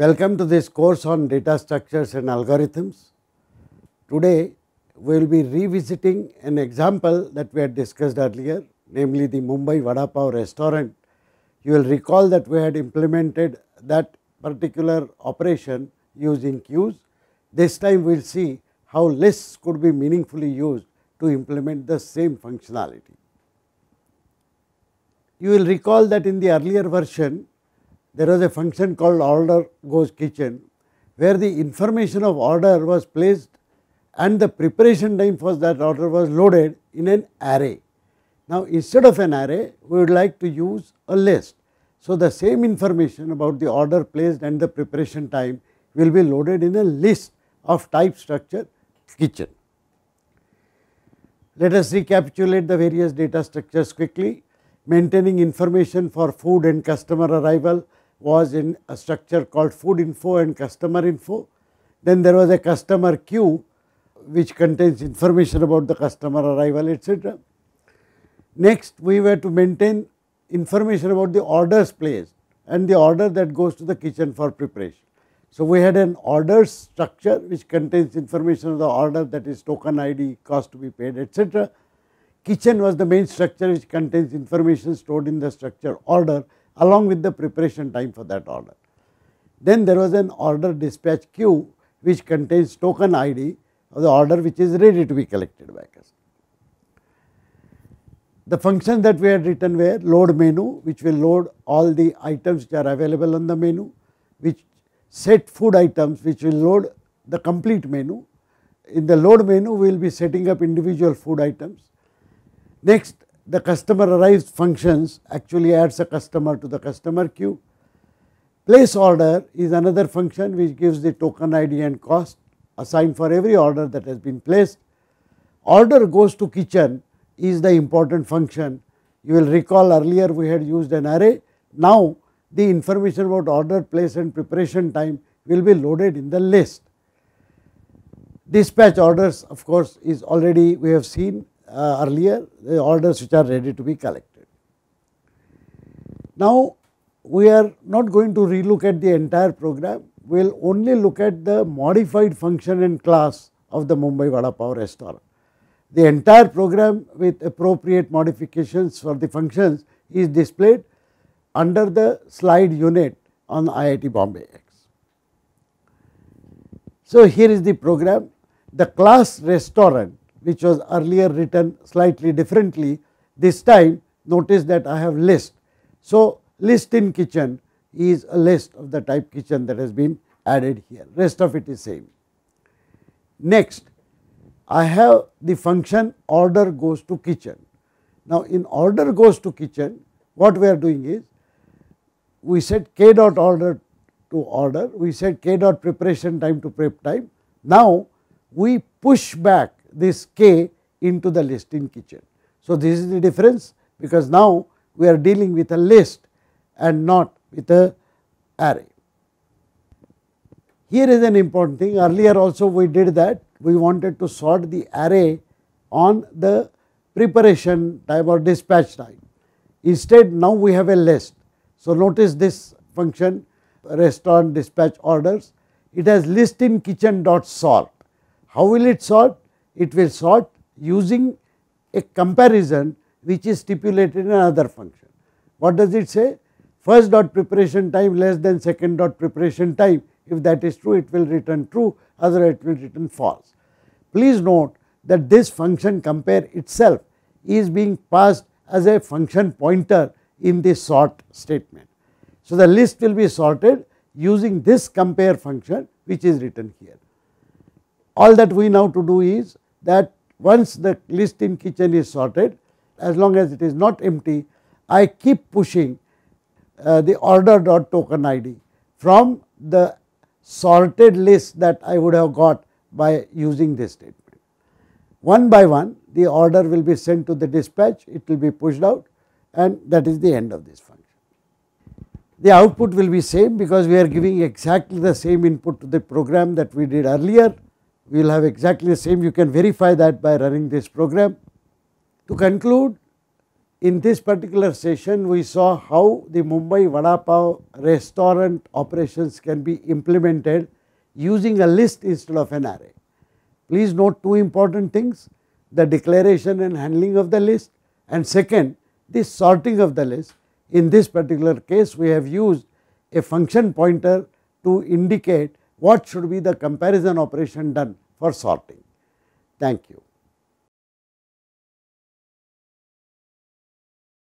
Welcome to this course on data structures and algorithms. Today we will be revisiting an example that we had discussed earlier namely the Mumbai Vada Pav restaurant. You will recall that we had implemented that particular operation using queues. This time we will see how lists could be meaningfully used to implement the same functionality. You will recall that in the earlier version there was a function called order goes kitchen where the information of order was placed and the preparation time for that order was loaded in an array. Now, instead of an array, we would like to use a list. So, the same information about the order placed and the preparation time will be loaded in a list of type structure kitchen. Let us recapitulate the various data structures quickly. Maintaining information for food and customer arrival, was in a structure called food info and customer info. Then there was a customer queue which contains information about the customer arrival etc. Next we were to maintain information about the orders placed and the order that goes to the kitchen for preparation. So, we had an order structure which contains information of the order that is token ID, cost to be paid etc. Kitchen was the main structure which contains information stored in the structure order along with the preparation time for that order. Then there was an order dispatch queue which contains token ID of the order which is ready to be collected by customer. The functions that we had written were load menu which will load all the items which are available on the menu, which set food items which will load the complete menu. In the load menu we will be setting up individual food items. Next the customer arrives functions actually adds a customer to the customer queue. Place order is another function which gives the token ID and cost assigned for every order that has been placed. Order goes to kitchen is the important function. You will recall earlier we had used an array. Now, the information about order, place and preparation time will be loaded in the list. Dispatch orders of course is already we have seen uh, earlier the orders which are ready to be collected. Now we are not going to relook at the entire program, we will only look at the modified function and class of the Mumbai Vada Pav restaurant. The entire program with appropriate modifications for the functions is displayed under the slide unit on IIT Bombay X. So, here is the program. The class restaurant which was earlier written slightly differently. This time notice that I have list. So, list in kitchen is a list of the type kitchen that has been added here, rest of it is same. Next, I have the function order goes to kitchen. Now, in order goes to kitchen, what we are doing is, we set k dot order to order, we set k dot preparation time to prep time. Now, we push back this k into the list in kitchen. So, this is the difference because now we are dealing with a list and not with a array. Here is an important thing earlier also we did that we wanted to sort the array on the preparation time or dispatch time. Instead now we have a list. So, notice this function restaurant dispatch orders it has list in kitchen dot sort. How will it sort? it will sort using a comparison which is stipulated in another function. What does it say? First dot preparation time less than second dot preparation time. If that is true, it will return true, otherwise it will return false. Please note that this function compare itself is being passed as a function pointer in the sort statement. So, the list will be sorted using this compare function which is written here. All that we now to do is that once the list in kitchen is sorted, as long as it is not empty, I keep pushing uh, the order dot token ID from the sorted list that I would have got by using this statement. One by one the order will be sent to the dispatch, it will be pushed out and that is the end of this function. The output will be same because we are giving exactly the same input to the program that we did earlier we will have exactly the same you can verify that by running this program. To conclude in this particular session we saw how the Mumbai Vada Pav restaurant operations can be implemented using a list instead of an array. Please note two important things the declaration and handling of the list and second the sorting of the list. In this particular case we have used a function pointer to indicate what should be the comparison operation done for sorting. Thank you.